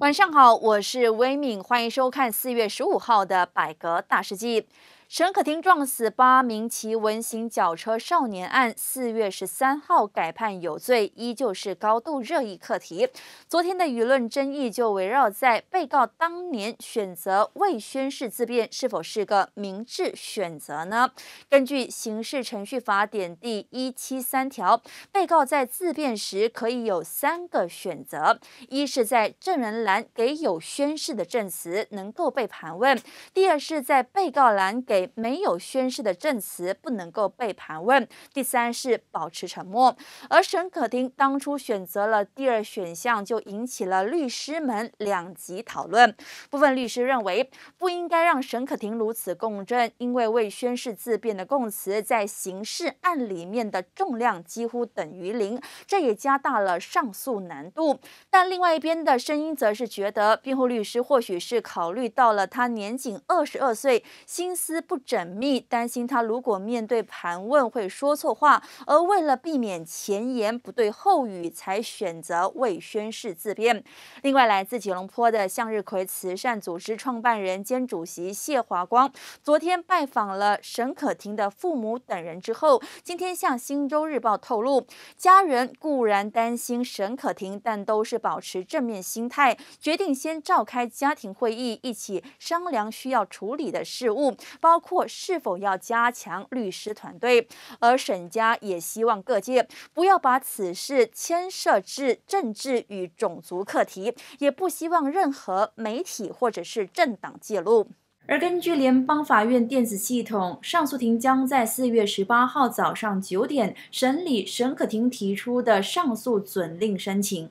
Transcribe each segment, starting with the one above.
晚上好，我是威敏，欢迎收看四月十五号的百格大世纪。陈可婷撞死八名骑文型脚车少年案，四月十三号改判有罪，依旧是高度热议课题。昨天的舆论争议就围绕在被告当年选择未宣誓自辩是否是个明智选择呢？根据《刑事程序法典》第一七三条，被告在自辩时可以有三个选择：一是，在证人栏给有宣誓的证词，能够被盘问；第二是在被告栏给。没有宣誓的证词不能够被盘问。第三是保持沉默，而沈可婷当初选择了第二选项，就引起了律师们两级讨论。部分律师认为不应该让沈可婷如此供证，因为未宣誓自辩的供词在刑事案里面的重量几乎等于零，这也加大了上诉难度。但另外一边的声音则是觉得，辩护律师或许是考虑到了他年仅二十二岁，心思。不缜密，担心他如果面对盘问会说错话，而为了避免前言不对后语，才选择未宣誓自辩。另外，来自吉隆坡的向日葵慈善组织创办人兼主席谢华光，昨天拜访了沈可婷的父母等人之后，今天向《星洲日报》透露，家人固然担心沈可婷，但都是保持正面心态，决定先召开家庭会议，一起商量需要处理的事务，包。包括是否要加强律师团队，而沈家也希望各界不要把此事牵涉至政治与种族课题，也不希望任何媒体或者是政党介入。而根据联邦法院电子系统，上诉庭将在四月十八号早上九点审理沈可婷提出的上诉准令申请。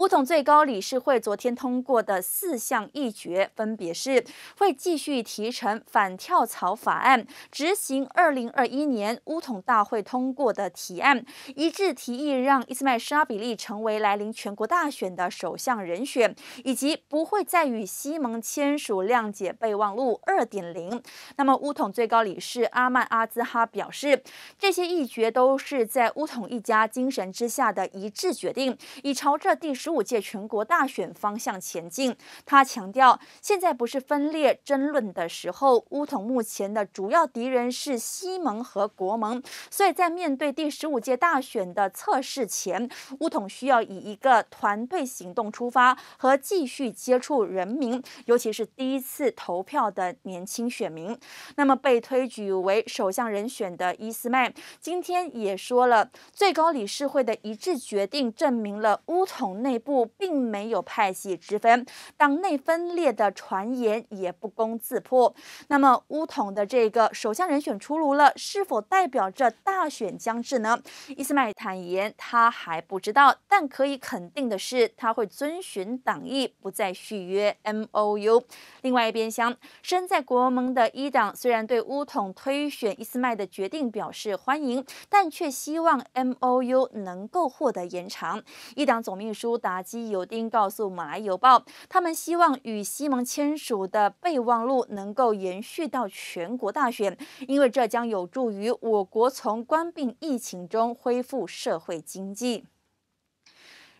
乌统最高理事会昨天通过的四项议决，分别是会继续提成反跳槽法案，执行2021年乌统大会通过的提案，一致提议让伊斯麦沙比利成为来临全国大选的首相人选，以及不会再与西蒙签署谅解备忘录2.0。那么，乌统最高理事阿曼阿兹哈表示，这些议决都是在乌统一家精神之下的一致决定，以朝着第十。十五届全国大选方向前进，他强调，现在不是分裂争论的时候。乌统目前的主要敌人是西盟和国盟，所以在面对第十五届大选的测试前，乌统需要以一个团队行动出发，和继续接触人民，尤其是第一次投票的年轻选民。那么，被推举为首相人选的伊斯曼，今天也说了，最高理事会的一致决定证明了乌统内。部并没有派系之分，党内分裂的传言也不攻自破。那么，乌统的这个首相人选出炉了，是否代表着大选将至呢？伊斯麦坦言他还不知道，但可以肯定的是，他会遵循党意，不再续约 M O U。另外一边厢，身在国盟的一党虽然对乌统推选伊斯麦的决定表示欢迎，但却希望 M O U 能够获得延长。一党总秘书马基尤丁告诉《马来邮报》，他们希望与西蒙签署的备忘录能够延续到全国大选，因为这将有助于我国从关闭疫情中恢复社会经济。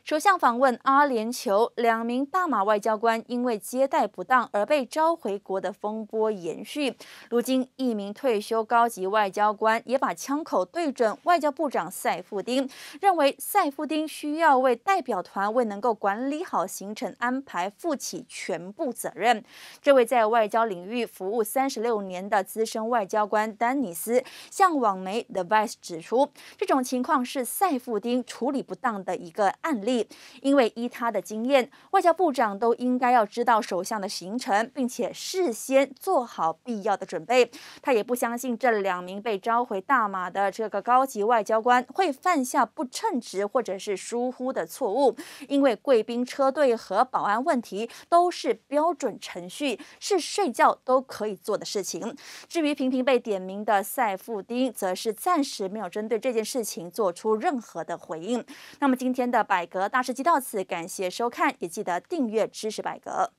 首相访问阿联酋，两名大马外交官因为接待不当而被召回国的风波延续。如今，一名退休高级外交官也把枪口对准外交部长赛富丁，认为赛富丁需要为代表团未能够管理好行程安排负起全部责任。这位在外交领域服务三十六年的资深外交官丹尼斯向网媒 The v i c e 指出，这种情况是赛富丁处理不当的一个案例。因为依他的经验，外交部长都应该要知道首相的行程，并且事先做好必要的准备。他也不相信这两名被召回大马的这个高级外交官会犯下不称职或者是疏忽的错误，因为贵宾车队和保安问题都是标准程序，是睡觉都可以做的事情。至于频频被点名的塞夫丁，则是暂时没有针对这件事情做出任何的回应。那么今天的百格。大事记到此，感谢收看，也记得订阅知识百科。